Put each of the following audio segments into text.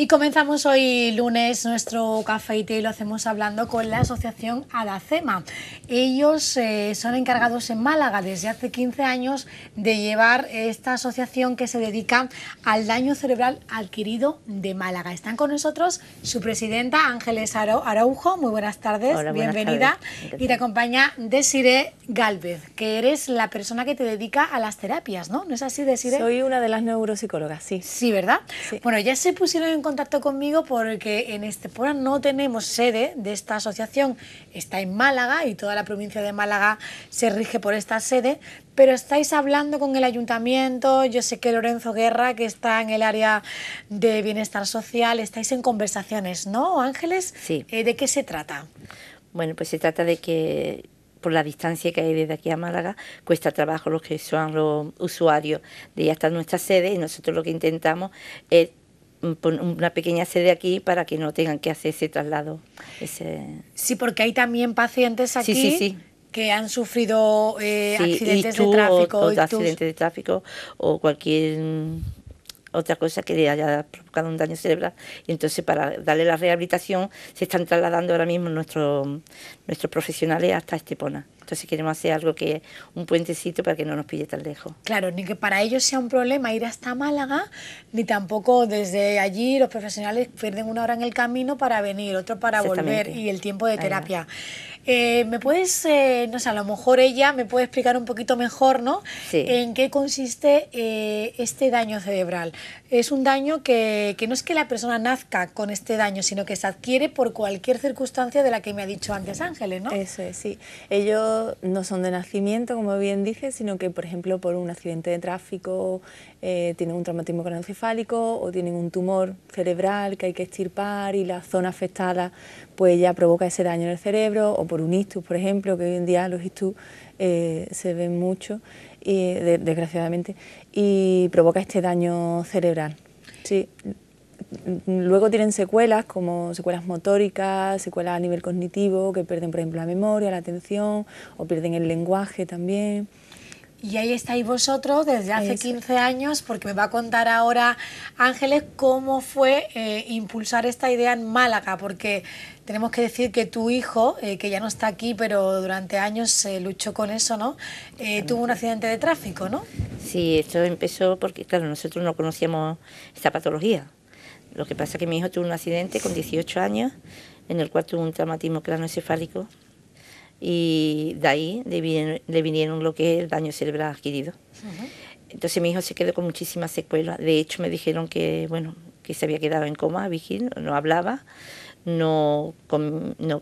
Y comenzamos hoy lunes nuestro café y té lo hacemos hablando con la asociación Adacema. Ellos eh, son encargados en Málaga desde hace 15 años de llevar esta asociación que se dedica al daño cerebral adquirido de Málaga. Están con nosotros su presidenta Ángeles Araujo. Muy buenas tardes, bienvenida. Y te acompaña Desiree Galvez, que eres la persona que te dedica a las terapias, ¿no? ¿No es así, Desiree? Soy una de las neuropsicólogas, sí. Sí, ¿verdad? Bueno, ya se pusieron en contacto conmigo porque en este Estepona no tenemos sede de esta asociación. Está en Málaga y toda la provincia de Málaga se rige por esta sede, pero estáis hablando con el ayuntamiento, yo sé que Lorenzo Guerra, que está en el área de bienestar social, estáis en conversaciones, ¿no, Ángeles? Sí. Eh, ¿De qué se trata? Bueno, pues se trata de que por la distancia que hay desde aquí a Málaga, cuesta trabajo los que son los usuarios de está nuestra sede y nosotros lo que intentamos es una pequeña sede aquí para que no tengan que hacer ese traslado. Sí, porque hay también pacientes aquí. que han sufrido accidentes de tráfico. O, cualquier mm, otra cosa que le haya provocado un daño cerebral. Y entonces para darle la rehabilitación se están trasladando ahora mismo nuestros nuestros profesionales hasta Estepona si queremos hacer algo que un puentecito para que no nos pille tan lejos. Claro, ni que para ellos sea un problema ir hasta Málaga, ni tampoco desde allí los profesionales pierden una hora en el camino para venir, otro para volver y el tiempo de terapia. Eh, ¿Me puedes, eh, no sé, a lo mejor ella me puede explicar un poquito mejor, ¿no? En qué consiste eh, este daño cerebral. Es un daño que, que no es que la persona nazca con este daño, sino que se adquiere por cualquier circunstancia de la que me ha dicho antes Ángeles, ¿no? Eso es, sí. Ellos no son de nacimiento, como bien dije, sino que, por ejemplo, por un accidente de tráfico eh, tienen un traumatismo craneoencefálico o tienen un tumor cerebral que hay que extirpar y la zona afectada pues ya provoca ese daño en el cerebro o por un istus, por ejemplo, que hoy en día los istus eh, se ven mucho, y, desgraciadamente, y provoca este daño cerebral. Sí luego tienen secuelas como secuelas motóricas, secuelas a nivel cognitivo, que pierden, por ejemplo, la memoria, la atención o pierden el lenguaje también. Y ahí estáis vosotros desde hace 15 años, porque me va a contar ahora Ángeles cómo fue eh, impulsar esta idea en Málaga, porque tenemos que decir que tu hijo, eh, que ya no está aquí, pero durante años luchó con eso, ¿no? Eh, tuvo un accidente de tráfico, ¿no? Sí, esto empezó porque, claro, nosotros no conocíamos esta patología. Lo que pasa es que mi hijo tuvo un accidente con 18 años, en el cual tuvo un traumatismo cranoencefálico y de ahí le vinieron, lo que es el daño cerebral adquirido. Entonces mi hijo se quedó con muchísimas secuelas. De hecho, me dijeron que, bueno, que se había quedado en coma, Vigil, no hablaba, no,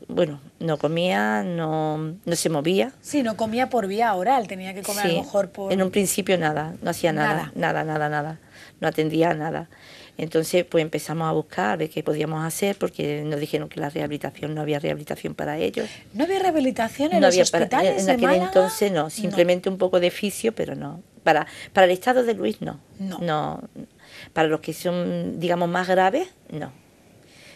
bueno, no comía, no, no, se movía. Sí, no comía por vía oral, tenía que comer a lo mejor por... En un principio nada, no hacía nada, nada, nada, nada, no atendía a nada. Entonces, pues empezamos a buscar a ver qué podíamos hacer, porque nos dijeron que la rehabilitación no había rehabilitación para ellos. ¿No había rehabilitación en los hospitales En aquel entonces no, simplemente un poco de fisio, pero no. Para, para el estado de Luis no. no. Para los que son, digamos, más graves, no.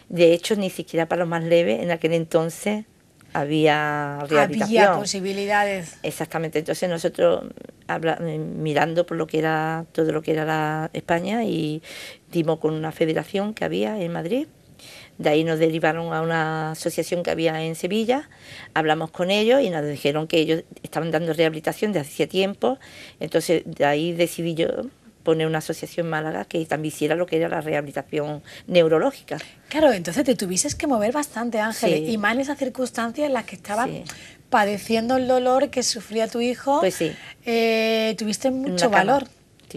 De hecho, ni siquiera para los más leves, en aquel entonces había rehabilitación. Había posibilidades. Exactamente. Entonces nosotros habla, mirando por lo que era todo lo que era la España y con una federación que había en Madrid. De ahí nos derivaron a una asociación que había en Sevilla, hablamos con ellos y nos dijeron que ellos estaban dando rehabilitación desde hacía tiempo, entonces de ahí decidí yo poner una asociación en Málaga que también hiciera lo que era la rehabilitación neurológica. Claro, entonces te tuvieses que mover bastante, Ángel, y más en esas circunstancias en las que estabas padeciendo el dolor que sufría tu hijo, pues eh, tuviste mucho valor.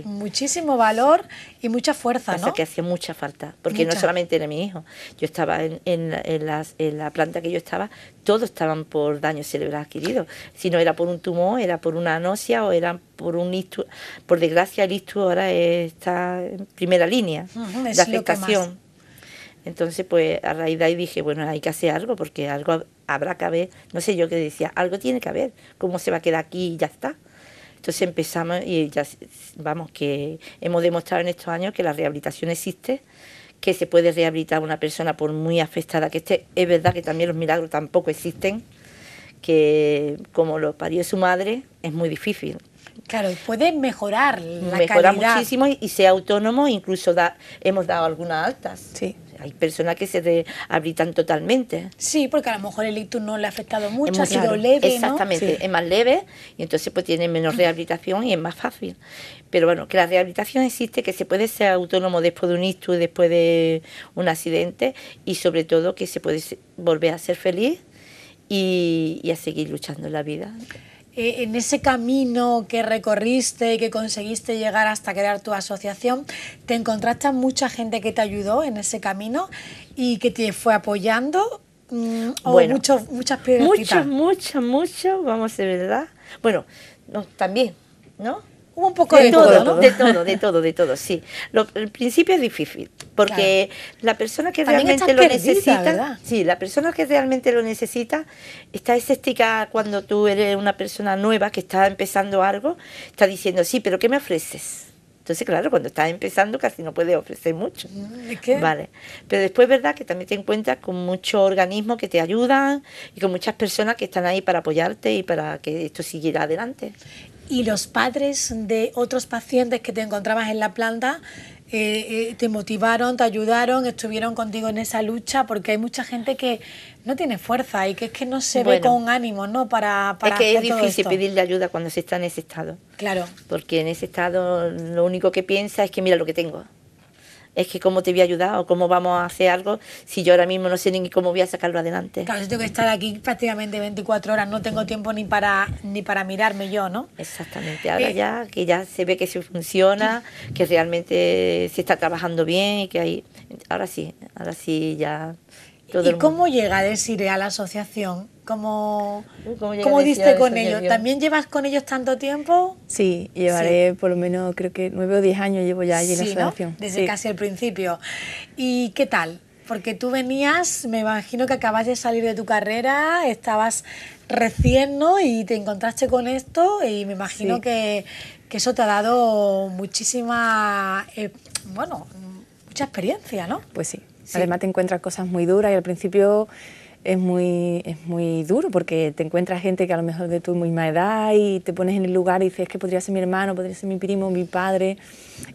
Muchísimo valor y mucha fuerza, que hacía mucha falta, porque no solamente era mi hijo. Yo estaba en, la planta que yo estaba, todos estaban por daño cerebral adquirido. Si no era por un tumor, era por una anosia o era por un istu Por desgracia, el ictus ahora está en primera línea de afectación. Entonces, pues a raíz de ahí dije, bueno, hay que hacer algo porque algo habrá que haber. No sé yo qué decía, algo tiene que haber. ¿Cómo se va a quedar aquí y ya está? Entonces empezamos y ya vamos que hemos demostrado en estos años que la rehabilitación existe, que se puede rehabilitar una persona por muy afectada que esté. Es verdad que también los milagros tampoco existen, que como lo parió su madre es muy difícil. Claro, y puede mejorar la Mejora muchísimo y, y sea autónomo, incluso hemos dado algunas altas. Sí hay personas que se rehabilitan totalmente. Sí, porque a lo mejor el ictus no le ha afectado mucho, ha sido leve. Exactamente, es más leve y entonces pues tiene menos mm. rehabilitación y es más fácil. Pero bueno, que la rehabilitación existe, que se puede ser autónomo después de un ictus, después de un accidente y sobre todo que se puede volver a ser feliz y a seguir luchando en la vida. Eh, en ese camino que recorriste, y que conseguiste llegar hasta crear tu asociación, ¿te encontraste mucha gente que te ayudó en ese camino y que te fue apoyando? Mm, ¿O muchas muchas, muchas vamos de verdad. Bueno, también, ¿no? un poco de, todo, de todo, de todo, de todo, sí. el principio es difícil, porque la persona que realmente lo necesita, sí, la persona que realmente lo necesita está escéptica cuando tú eres una persona nueva que está empezando algo, está diciendo, "Sí, pero ¿qué me ofreces?" Entonces, claro, cuando estás empezando casi no puedes ofrecer mucho. Mm, vale. Pero después, ¿verdad? Que también te encuentras con muchos organismos que te ayudan y con muchas personas que están ahí para apoyarte y para que esto siguiera adelante y los padres de otros pacientes que te encontrabas en la planta eh, eh, te motivaron, te ayudaron, estuvieron contigo en esa lucha, porque hay mucha gente que no tiene fuerza y que es que no se ve con ánimo, ¿no? Para, para es que es difícil pedirle ayuda cuando se está en ese estado. Claro. Porque en ese estado lo único que piensa es que mira lo que tengo es que cómo te voy a ayudar o cómo vamos a hacer algo si yo ahora mismo no sé ni cómo voy a sacarlo adelante. Claro, yo tengo que estar aquí prácticamente 24 horas, no tengo tiempo ni para ni para mirarme yo, ¿no? Exactamente, ahora eh, ya que ya se ve que se funciona, que realmente se está trabajando bien y que hay ahora sí, ahora sí ya ¿Y cómo llega decirle a la asociación? ¿Cómo, diste con ellos? ¿También llevas con ellos tanto tiempo? Sí, llevaré por lo menos creo que nueve o diez años llevo ya allí en la asociación. Desde casi el principio. ¿Y qué tal? Porque tú venías, me imagino que acabas de salir de tu carrera, estabas recién, ¿no? Y te encontraste con esto y me imagino que, eso te ha dado muchísima, eh, bueno, mucha experiencia, ¿no? Pues sí. Además te encuentras cosas muy duras y al principio es muy, es muy duro porque te encuentras gente que a lo mejor de tu misma edad y te pones en el lugar y dices que podría ser mi hermano, podría ser mi primo, mi padre.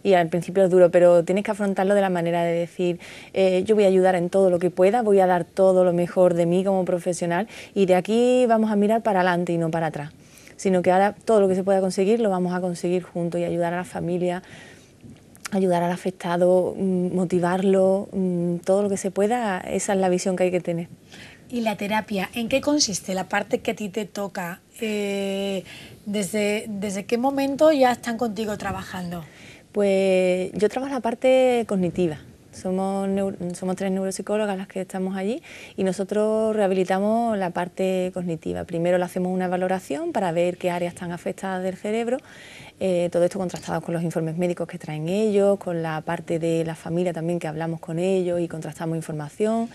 Y al principio es duro, pero tienes que afrontarlo de la manera de decir eh, yo voy a ayudar en todo lo que pueda, voy a dar todo lo mejor de mí como profesional y de aquí vamos a mirar para adelante y no para atrás. Sino que ahora todo lo que se pueda conseguir lo vamos a conseguir juntos y ayudar a la familia ayudar al afectado, mm, motivarlo, mm, todo lo que se pueda, esa es la visión que hay que tener. ¿Y la terapia? ¿En qué consiste la parte que a ti te toca? Eh, ¿desde, ¿Desde qué momento ya están contigo trabajando? Pues yo trabajo la parte cognitiva, somos, tres neuropsicólogas las que estamos allí y nosotros rehabilitamos la parte cognitiva. Primero le hacemos una valoración para ver qué áreas están afectadas del cerebro, eh, todo esto contrastado con los informes médicos que traen ellos, con la parte de la familia también que hablamos con ellos y contrastamos información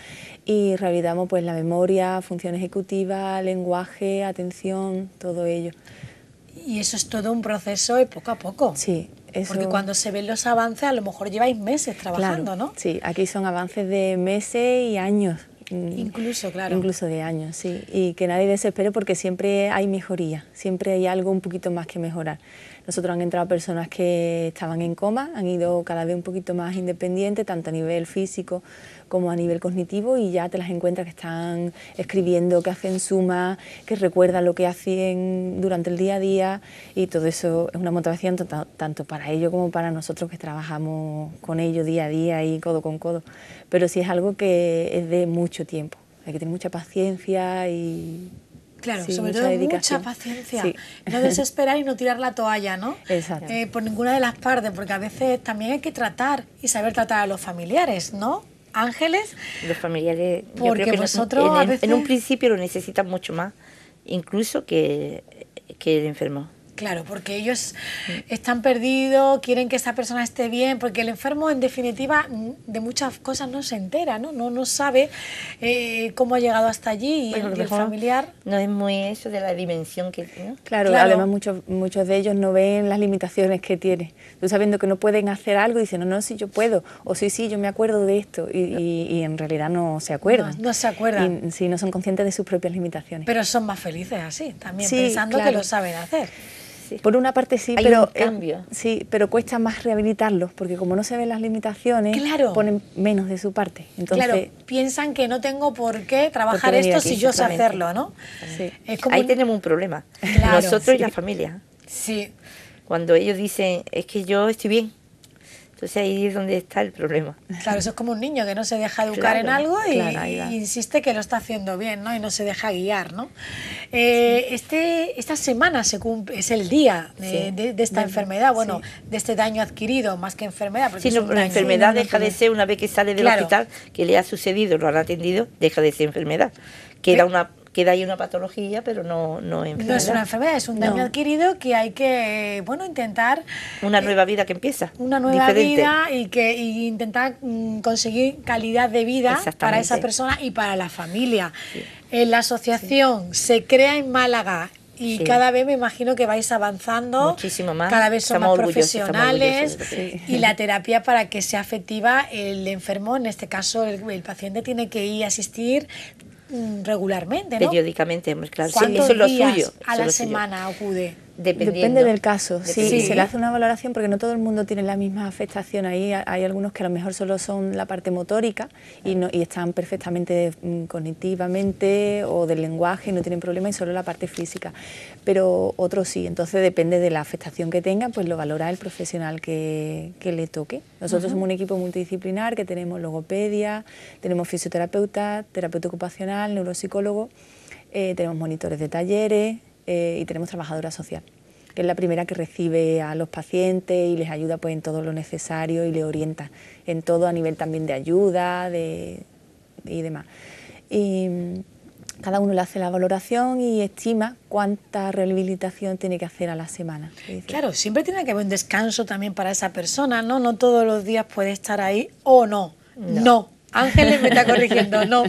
y rehabilitamos pues la memoria, función ejecutiva, lenguaje, atención, todo ello. Y eso es todo un proceso y poco a poco. Sí, porque cuando se ven los avances, a lo mejor lleváis meses trabajando, ¿no? Sí, aquí son avances de meses y años. Mm, incluso, claro. Incluso de años, sí. Y que nadie desespere porque siempre hay mejoría, siempre hay algo un poquito más que mejorar. Nosotros han entrado personas que estaban en coma, han ido cada vez un poquito más independientes, tanto a nivel físico como a nivel cognitivo, y ya te las encuentras que están escribiendo, que hacen suma, que recuerdan lo que hacen durante el día a día, y todo eso es una motivación tanto para ellos como para nosotros que trabajamos con ellos día a día y codo con codo. Pero sí es algo que es de mucho tiempo, hay que tener mucha paciencia y Claro, sobre todo mucha paciencia. No desesperar y no tirar la toalla, ¿no? Exacto. Eh, por ninguna de las partes, porque a veces también hay que tratar y saber tratar a los familiares, ¿no? Ángeles. Los familiares, porque que nosotros en, un principio lo necesitan mucho más, incluso que, que el enfermo. Claro, porque ellos están perdidos, quieren que esa persona esté bien, porque el enfermo en definitiva de muchas cosas no se entera, no, no, sabe eh, cómo ha llegado hasta allí y el, familiar... No es muy eso de la dimensión que tiene. Claro, además muchos, muchos de ellos no ven las limitaciones que tiene. Tú sabiendo que no pueden hacer algo, dicen, no, no, sí yo puedo, o sí, sí, yo me acuerdo de esto, y, en realidad no se acuerdan. No, se acuerdan. si sí, no son conscientes de sus propias limitaciones. Pero son más felices así, también pensando que lo saben hacer. Por una parte sí, pero sí, pero cuesta más rehabilitarlos porque como no se ven las limitaciones, ponen menos de su parte. Entonces, piensan que no tengo por qué trabajar esto si yo sé hacerlo, ¿no? Ahí tenemos un problema. Nosotros y la familia. Sí. Cuando ellos dicen, es que yo estoy bien, entonces ahí es donde está el problema. Claro, eso es como un niño que no se deja educar en algo y, insiste que lo está haciendo bien, ¿no? Y no se deja guiar, ¿no? Eh, este, esta semana se es el día de, esta enfermedad, bueno, de este daño adquirido, más que enfermedad. Sí, no, la enfermedad deja de ser, una vez que sale del hospital, que le ha sucedido, lo han atendido, deja de ser enfermedad. era una queda ahí una patología, pero no, enfermedad. No es una enfermedad, es un daño adquirido que hay que, bueno, intentar... Una eh, nueva vida que empieza. Una nueva vida y que intentar mm, conseguir calidad de vida para esa persona y para la familia. la asociación se crea en Málaga y cada vez me imagino que vais avanzando. Muchísimo más. Cada vez somos más profesionales. Y la terapia para que sea efectiva, el enfermo, en este caso el paciente, tiene que ir a asistir regularmente, ¿no? Periódicamente, claro. eso es lo suyo, a la semana acude? Depende del caso, sí, Se le hace una valoración porque no todo el mundo tiene la misma afectación. Ahí hay algunos que a lo mejor solo son la parte motórica y, no, están perfectamente mm, cognitivamente o del lenguaje, no tienen problema y solo la parte física. Pero otros sí, entonces depende de la afectación que tenga, pues lo valora el profesional que, le toque. Nosotros somos un equipo multidisciplinar que tenemos logopedia, tenemos fisioterapeuta, terapeuta ocupacional, neuropsicólogo. Eh, tenemos monitores de talleres, eh, y tenemos trabajadora social, que es la primera que recibe a los pacientes y les ayuda pues, en todo lo necesario y le orienta en todo a nivel también de ayuda y demás. Y mm, cada uno le hace la valoración y estima cuánta rehabilitación tiene que hacer a la semana. Claro, siempre tiene que haber un descanso también para esa persona, ¿no? No todos los días puede estar ahí o no. No. Ángeles me está corrigiendo, no.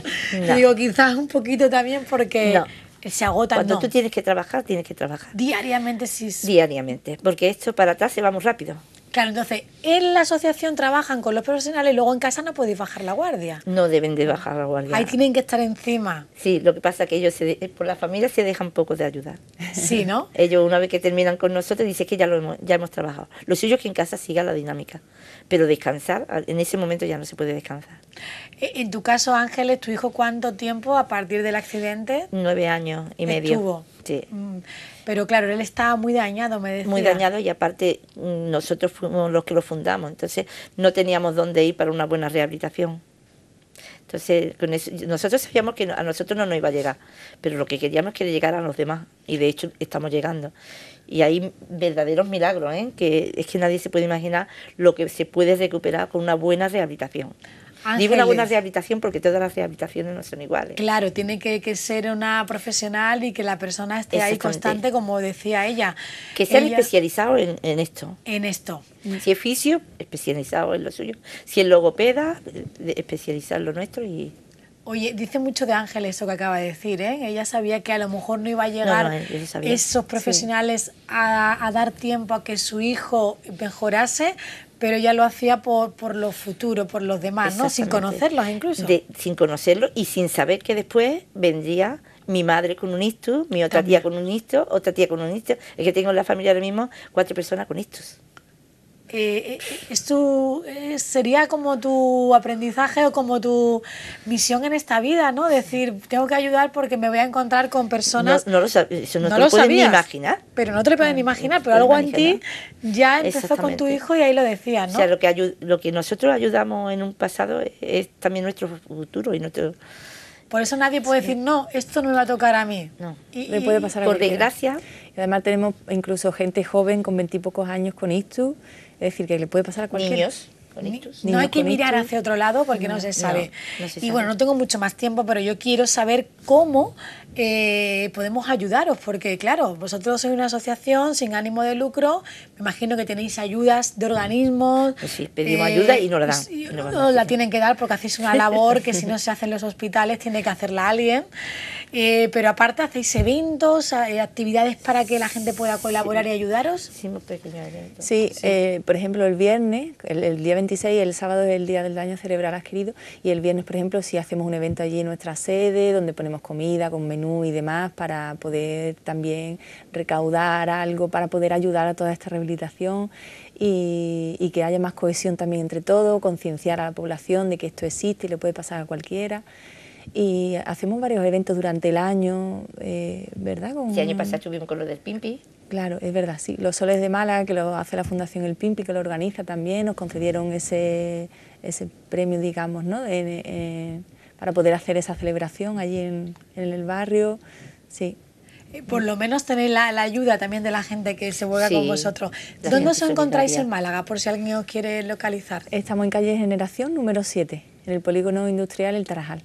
Digo, quizás un poquito también porque cuando tú tienes que trabajar, tienes que trabajar. Diariamente sí. Diariamente, porque esto para atrás se va muy rápido. Claro, entonces, en la asociación trabajan con los profesionales luego en casa no podéis bajar la guardia. No deben de bajar la guardia. Ahí tienen que estar encima. Sí, lo que pasa es que ellos, eh, por la familia, se dejan poco de ayudar. Sí, ¿no? ellos, una vez que terminan con nosotros, dicen que ya, lo hemos, ya hemos trabajado. Los suyo que en casa siga la dinámica, pero descansar, en ese momento ya no se puede descansar. E, en tu caso, Ángeles, ¿tu hijo cuánto tiempo a partir del accidente? Nueve años y medio. Sí. Mm, pero claro, él estaba muy dañado, me decía. Muy dañado y aparte mm, nosotros fuimos los que lo fundamos, entonces no teníamos dónde ir para una buena rehabilitación. Entonces, nosotros sabíamos que a nosotros no nos iba a llegar, pero lo que queríamos es que le llegara a los demás, y de hecho estamos llegando. Y hay verdaderos milagros, ¿eh? que es que nadie se puede imaginar lo que se puede recuperar con una buena rehabilitación. Ni una buena de habitación porque todas las rehabilitaciones no son iguales. Claro, tiene que, ser una profesional y que la persona esté ahí constante, como decía ella. Que sean especializado especializados en, esto. En esto. Si es fisio, especializado en lo suyo. Si es logopeda, especializar lo nuestro y... Oye, dice mucho de Ángel eso que acaba de decir, ¿eh? Ella sabía que a lo mejor no iba a llegar esos profesionales a, dar tiempo a que su hijo mejorase, pero ya lo hacía por, por los futuros, por los demás, ¿no? Sin conocerlos incluso. sin conocerlos y sin saber que después vendría mi madre con un isto, mi otra tía con un istus, otra tía con un istus. Es que tengo en la familia ahora mismo cuatro personas con istus. Eh, eh, esto eh, sería como tu aprendizaje o como tu misión en esta vida, ¿no? Decir, tengo que ayudar porque me voy a encontrar con personas. No, lo, eso no, ni imaginar. Pero no te lo pueden imaginar, pero algo en ti ya empezó con tu hijo y ahí lo decías, ¿no? O sea, lo que, lo que nosotros ayudamos en un pasado es, también nuestro futuro y nuestro. Por eso nadie puede decir, no, esto no me va a tocar a mí. No, y, le puede pasar a Por desgracia. Y además tenemos incluso gente joven con veintipocos años con ISTU es decir, que le puede pasar a cualquiera. Niños. no hay que mirar hacia otro lado porque no, se sabe. Y bueno, no tengo mucho más tiempo, pero yo quiero saber cómo eh, podemos ayudaros, porque claro, vosotros sois una asociación sin ánimo de lucro, me imagino que tenéis ayudas de organismos. Pues sí, pedimos eh, ayuda y no la dan. la tienen que dar porque hacéis una labor que si no se hace en los hospitales tiene que hacerla alguien. Eh, pero aparte, ¿hacéis eventos, eh, actividades para que la gente pueda colaborar y ayudaros? Sí, eh, por ejemplo, el viernes, el, día 26, el sábado es el día del daño cerebral adquirido, y el viernes, por ejemplo, si hacemos un evento allí en nuestra sede, donde ponemos comida con menú y demás, para poder también recaudar algo, para poder ayudar a toda esta rehabilitación. Y, y, que haya más cohesión también entre todos, concienciar a la población de que esto existe y le puede pasar a cualquiera y hacemos varios eventos durante el año, eh, ¿verdad? Con... Sí, año pasado estuvimos con lo del Pimpi. Claro, es verdad, sí. Los soles de Málaga, que lo hace la Fundación El Pimpi, que lo organiza también, nos concedieron ese, ese premio, digamos, ¿no? Eh, para poder hacer esa celebración allí en, el barrio, sí. Eh, por lo menos tenéis la, la, ayuda también de la gente que se juega con vosotros. ¿Dónde os encontráis en Málaga, por si alguien os quiere localizar? Estamos en calle Generación número 7, en el polígono industrial El Tarajal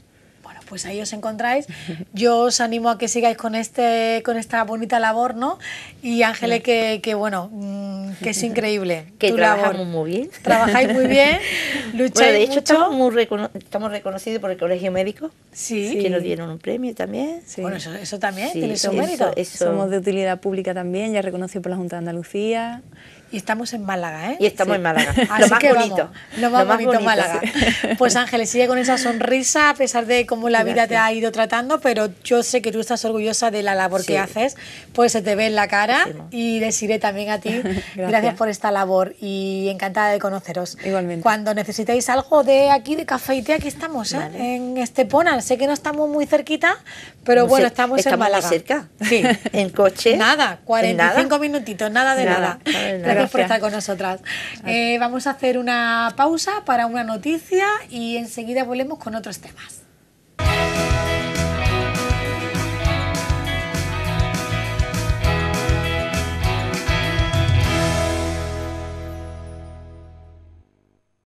pues ahí os encontráis. Yo os animo a que sigáis con, este, con esta bonita labor, ¿no? Y Ángeles, que, que bueno, mm, que es increíble. Que trabajamos muy bien. Trabajáis muy bien, lucháis bueno, de hecho, Estamos, muy reconocidos por el Colegio Médico, sí. que nos dieron un premio también. Bueno, eso, también tiene su mérito. Somos de utilidad pública también, ya reconocido por la Junta de Andalucía y estamos en Málaga, ¿eh? Y estamos en Málaga. lo más bonito. lo más, bonito, Málaga. Pues Ángeles, sigue con esa sonrisa a pesar de cómo la vida te ha ido tratando, pero yo sé que tú estás orgullosa de la labor que haces, pues se te ve en la cara y y deciré también a ti Gracias. por esta labor y encantada de conoceros. Igualmente. Cuando necesitéis algo de aquí, de café y té, aquí estamos, ¿eh? En Estepona. Sé que no estamos muy cerquita, pero bueno, estamos, en Málaga. cerca. Sí. en coche. Nada, 45 minutitos, nada de nada. nada gracias por estar con nosotras. Eh, vamos a hacer una pausa para una noticia y enseguida volvemos con otros temas.